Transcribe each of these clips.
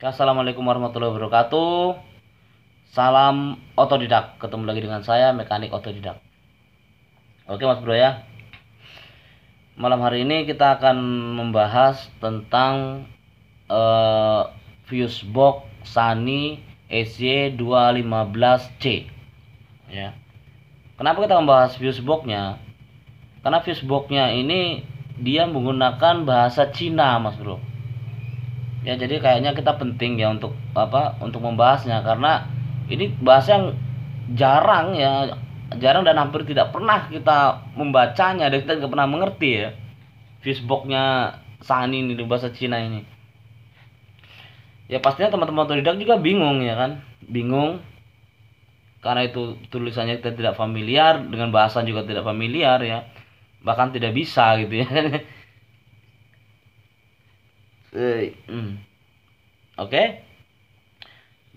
Assalamualaikum warahmatullahi wabarakatuh. Salam otodidak. Ketemu lagi dengan saya mekanik otodidak. Oke Mas Bro ya. Malam hari ini kita akan membahas tentang uh, fuse box Sani EC215C. Ya. Kenapa kita membahas fuse boxnya? Karena fuse boxnya ini dia menggunakan bahasa Cina, Mas Bro ya jadi kayaknya kita penting ya untuk apa untuk membahasnya karena ini bahas yang jarang ya jarang dan hampir tidak pernah kita membacanya dan kita tidak pernah mengerti ya Facebooknya Sani ini di bahasa Cina ini ya pastinya teman-teman otodidak juga bingung ya kan bingung karena itu tulisannya kita tidak familiar dengan bahasan juga tidak familiar ya bahkan tidak bisa gitu ya Hmm. oke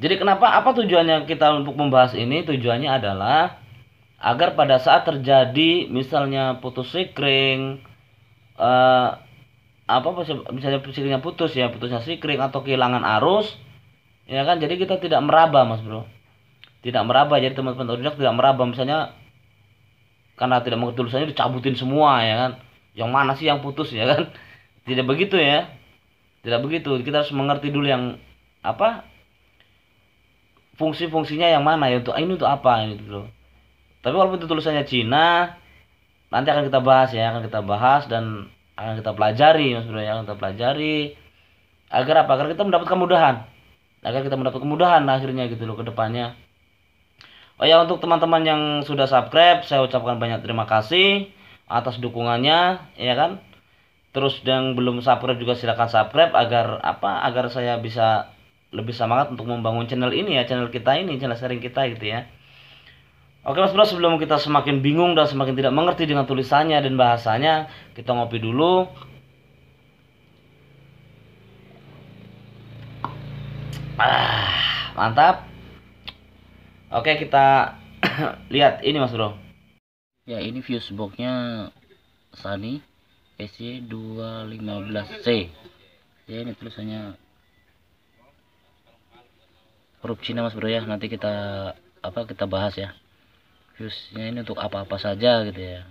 jadi kenapa apa tujuannya kita untuk membahas ini tujuannya adalah agar pada saat terjadi misalnya putus sikring eh, apa misalnya sikringnya putus ya putusnya sikring atau kehilangan arus ya kan jadi kita tidak meraba mas bro tidak meraba jadi teman-teman tidak tidak meraba misalnya karena tidak mengetulusannya tulisannya dicabutin semua ya kan yang mana sih yang putus ya kan tidak begitu ya tidak begitu. Kita harus mengerti dulu yang apa fungsi-fungsinya yang mana ya untuk ah, ini untuk apa gitu loh. Tapi walaupun itu tulisannya Cina, nanti akan kita bahas ya, akan kita bahas dan akan kita pelajari Mas Bro ya, akan kita pelajari agar apa? Agar kita mendapat kemudahan. Agar kita mendapat kemudahan akhirnya gitu loh ke depannya. Oh ya untuk teman-teman yang sudah subscribe, saya ucapkan banyak terima kasih atas dukungannya ya kan terus yang belum subscribe juga silahkan subscribe agar apa agar saya bisa lebih semangat untuk membangun channel ini ya channel kita ini channel sharing kita gitu ya Oke mas bro sebelum kita semakin bingung dan semakin tidak mengerti dengan tulisannya dan bahasanya kita ngopi dulu ah, mantap Oke kita lihat ini mas bro ya ini fuse boxnya Sunny pc 215C ya ini tulisannya huruf Cina mas bro ya nanti kita apa kita bahas ya fuse-nya ini untuk apa-apa saja gitu ya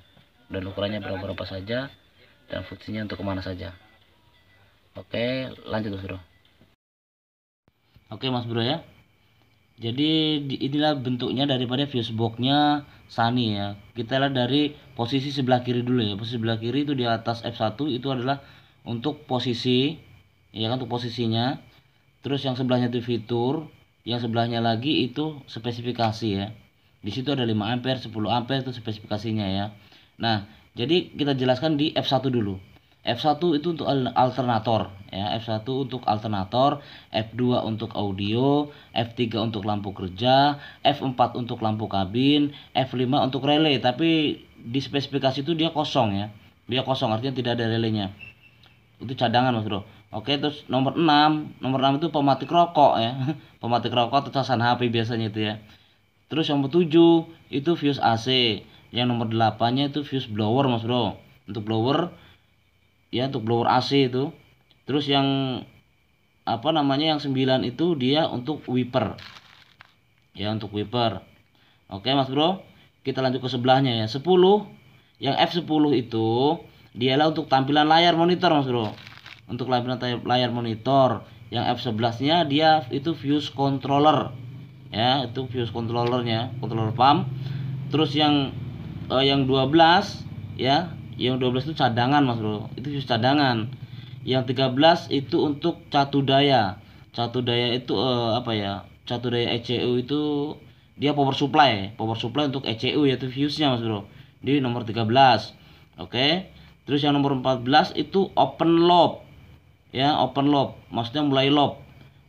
dan ukurannya berapa-berapa saja dan fungsinya untuk kemana saja oke lanjut mas bro oke mas bro ya jadi inilah bentuknya daripada fuse boxnya Sunny ya kita lihat dari posisi sebelah kiri dulu ya posisi sebelah kiri itu di atas F1 itu adalah untuk posisi ya kan untuk posisinya terus yang sebelahnya itu fitur yang sebelahnya lagi itu spesifikasi ya di situ ada 5 ampere 10 ampere itu spesifikasinya ya nah jadi kita jelaskan di F1 dulu F1 itu untuk alternator ya F1 untuk alternator F2 untuk audio F3 untuk lampu kerja F4 untuk lampu kabin F5 untuk relay tapi di spesifikasi itu dia kosong ya dia kosong artinya tidak ada relaynya itu cadangan mas bro oke terus nomor 6 nomor 6 itu pematik rokok ya pematik rokok tetesan HP biasanya itu ya terus nomor 7 itu fuse AC yang nomor 8 nya itu fuse blower mas bro untuk blower ya untuk blower AC itu terus yang apa namanya yang 9 itu dia untuk wiper ya untuk wiper oke mas bro kita lanjut ke sebelahnya ya 10 yang F10 itu dialah untuk tampilan layar monitor mas bro untuk tampilan layar monitor yang F11 nya dia itu fuse controller ya itu fuse controllernya controller pump terus yang eh, yang 12 ya yang 12 itu cadangan mas bro itu fuse cadangan yang 13 itu untuk catu daya catu daya itu uh, apa ya catu daya ECU itu dia power supply power supply untuk ECU yaitu fuse nya mas bro di nomor 13 oke okay. terus yang nomor 14 itu open loop ya open loop maksudnya mulai loop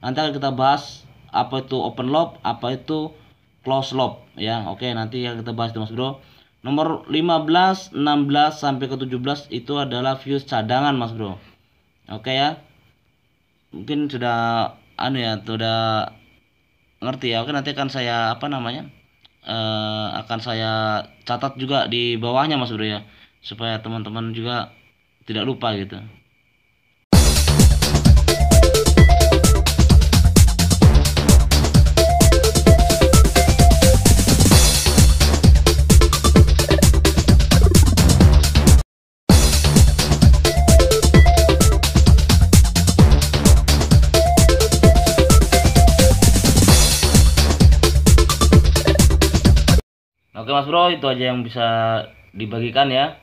nanti akan kita bahas apa itu open loop apa itu close loop ya oke okay, nanti yang kita bahas itu mas bro Nomor 15, 16 sampai ke 17 itu adalah views cadangan, Mas Bro. Oke ya. Mungkin sudah anu ya, sudah ngerti ya. Oke, nanti akan saya apa namanya? Eh, akan saya catat juga di bawahnya, Mas Bro ya. Supaya teman-teman juga tidak lupa gitu. Mas Bro itu aja yang bisa dibagikan ya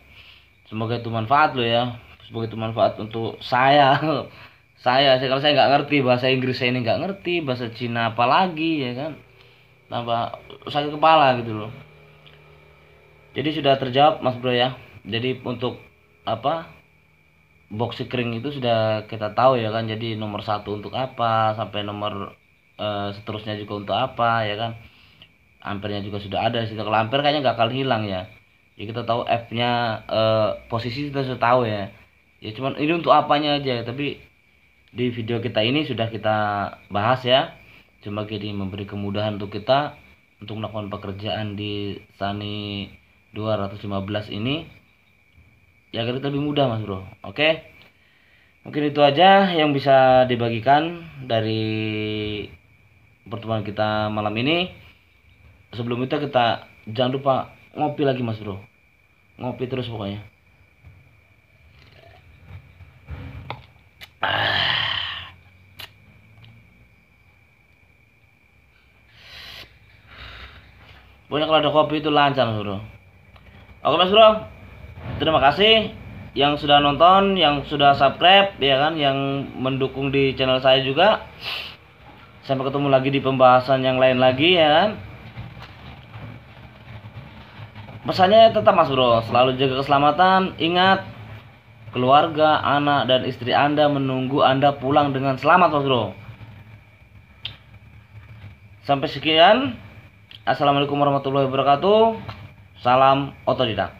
semoga itu manfaat lo ya semoga itu manfaat untuk saya saya saya kalau saya nggak ngerti bahasa Inggris saya ini nggak ngerti bahasa Cina apalagi ya kan tambah sakit kepala gitu loh jadi sudah terjawab Mas Bro ya jadi untuk apa box kering itu sudah kita tahu ya kan jadi nomor satu untuk apa sampai nomor uh, seterusnya juga untuk apa ya kan ampernya juga sudah ada sih kalau amper kayaknya nggak akan hilang ya ya kita tahu F nya uh, eh, posisi kita sudah tahu ya ya cuman ini untuk apanya aja tapi di video kita ini sudah kita bahas ya cuma jadi memberi kemudahan untuk kita untuk melakukan pekerjaan di Sunny 215 ini ya agar kita lebih mudah mas bro oke mungkin itu aja yang bisa dibagikan dari pertemuan kita malam ini sebelum itu kita jangan lupa ngopi lagi mas bro ngopi terus pokoknya ah. pokoknya kalau ada kopi itu lancar mas bro oke mas bro terima kasih yang sudah nonton, yang sudah subscribe, ya kan, yang mendukung di channel saya juga. Sampai ketemu lagi di pembahasan yang lain lagi, ya kan. Pesannya tetap Mas Bro, selalu jaga keselamatan, ingat keluarga, anak dan istri Anda menunggu Anda pulang dengan selamat Mas Bro. Sampai sekian. Assalamualaikum warahmatullahi wabarakatuh. Salam otodidak.